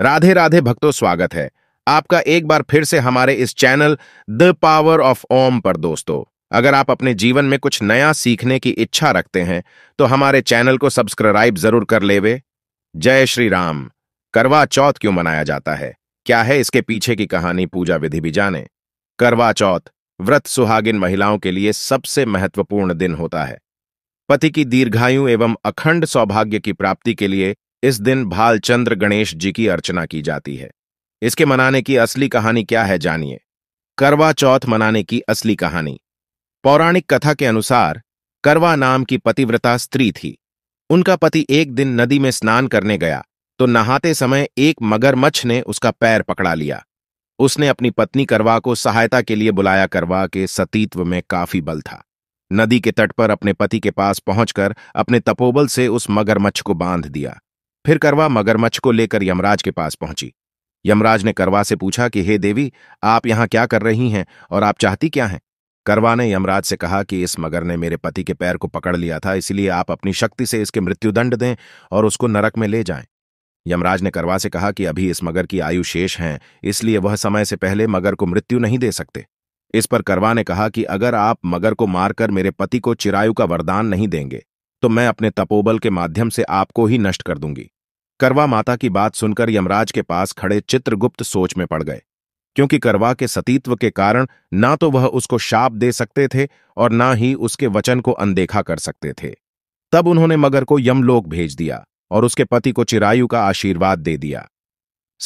राधे राधे भक्तों स्वागत है आपका एक बार फिर से हमारे इस channel the power of Om पर दोस्तों अगर आप अपने जीवन में कुछ नया सीखने की इच्छा रखते हैं तो हमारे चैनल को सब्सक्राइब जरूर कर लेवे जय श्री राम करवा चौथ क्यों मनाया जाता है क्या है इसके पीछे की कहानी पूजा विधि भी जाने करवा चौथ व्रत सुहागिन महिलाओं के लिए सबसे महत्वपूर्ण दिन होता है पति की दीर्घायु एवं अखंड सौभाग्य की प्राप्ति के लिए इस दिन भालचंद्र गणेश जी की अर्चना की जाती है इसके मनाने की असली कहानी क्या है जानिए करवा चौथ मनाने की असली कहानी पौराणिक कथा के अनुसार करवा नाम की पतिव्रता स्त्री थी उनका पति एक दिन नदी में स्नान करने गया तो नहाते समय एक मगरमच्छ ने उसका पैर पकड़ा लिया उसने अपनी पत्नी करवा को सहायता के लिए बुलाया करवा के सतीत्व में काफी बल था नदी के तट पर अपने पति के पास पहुंचकर अपने तपोबल से उस मगरमच्छ को बांध दिया फिर करवा मगरमच्छ को लेकर यमराज के पास पहुंची यमराज ने करवा से पूछा कि हे देवी आप यहां क्या कर रही हैं और आप चाहती क्या हैं करवा ने यमराज से कहा कि इस मगर ने मेरे पति के पैर को पकड़ लिया था इसलिए आप अपनी शक्ति से इसके मृत्युदंड दें और उसको नरक में ले जाएं यमराज ने करवा से कहा कि अभी इस मगर की आयु शेष है इसलिए वह समय से पहले मगर को मृत्यु नहीं दे सकते इस पर करवा ने कहा कि अगर आप मगर को मारकर मेरे पति को चिरायु का वरदान नहीं देंगे तो मैं अपने तपोबल के माध्यम से आपको ही नष्ट कर दूंगी करवा माता की बात सुनकर यमराज के पास खड़े चित्रगुप्त सोच में पड़ गए क्योंकि करवा के सतीत्व के कारण ना तो वह उसको शाप दे सकते थे और ना ही उसके वचन को अनदेखा कर सकते थे तब उन्होंने मगर को यमलोक भेज दिया और उसके पति को चिरायु का आशीर्वाद दे दिया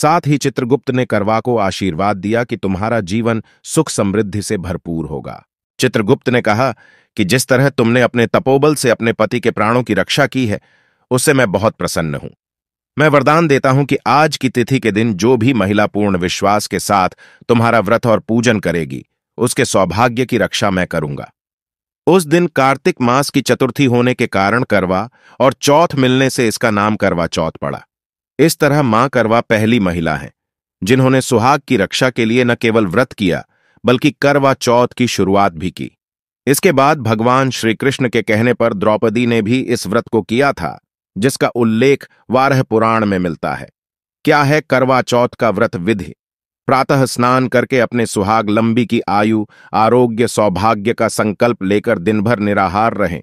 साथ ही चित्रगुप्त ने करवा को आशीर्वाद दिया कि तुम्हारा जीवन सुख समृद्धि से भरपूर होगा चित्रगुप्त ने कहा कि जिस तरह तुमने अपने तपोबल से अपने पति के प्राणों की रक्षा की है उससे मैं बहुत प्रसन्न हूं मैं वरदान देता हूं कि आज की तिथि के दिन जो भी महिला पूर्ण विश्वास के साथ तुम्हारा व्रत और पूजन करेगी उसके सौभाग्य की रक्षा मैं करूंगा उस दिन कार्तिक मास की चतुर्थी होने के कारण करवा और चौथ मिलने से इसका नाम करवा चौथ पड़ा इस तरह मां करवा पहली महिला हैं जिन्होंने सुहाग की रक्षा के लिए न केवल व्रत किया बल्कि करवा चौथ की शुरुआत भी की इसके बाद भगवान श्री कृष्ण के कहने पर द्रौपदी ने भी इस व्रत को किया था जिसका उल्लेख वारह पुराण में मिलता है क्या है करवा चौथ का व्रत विधि प्रातः स्नान करके अपने सुहाग लंबी की आयु आरोग्य सौभाग्य का संकल्प लेकर दिन भर निराहार रहें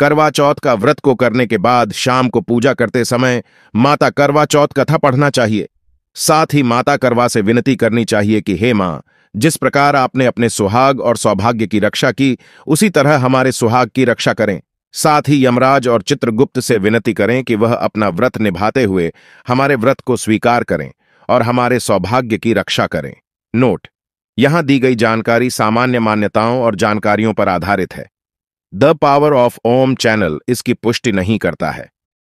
करवा चौथ का व्रत को करने के बाद शाम को पूजा करते समय माता करवा चौथ कथा पढ़ना चाहिए साथ ही माता करवा से विनती करनी चाहिए कि हे माँ जिस प्रकार आपने अपने सुहाग और सौभाग्य की रक्षा की उसी तरह हमारे सुहाग की रक्षा करें साथ ही यमराज और चित्रगुप्त से विनती करें कि वह अपना व्रत निभाते हुए हमारे व्रत को स्वीकार करें और हमारे सौभाग्य की रक्षा करें नोट यहां दी गई जानकारी सामान्य मान्यताओं और जानकारियों पर आधारित है the power of Om channel इसकी पुष्टि नहीं करता है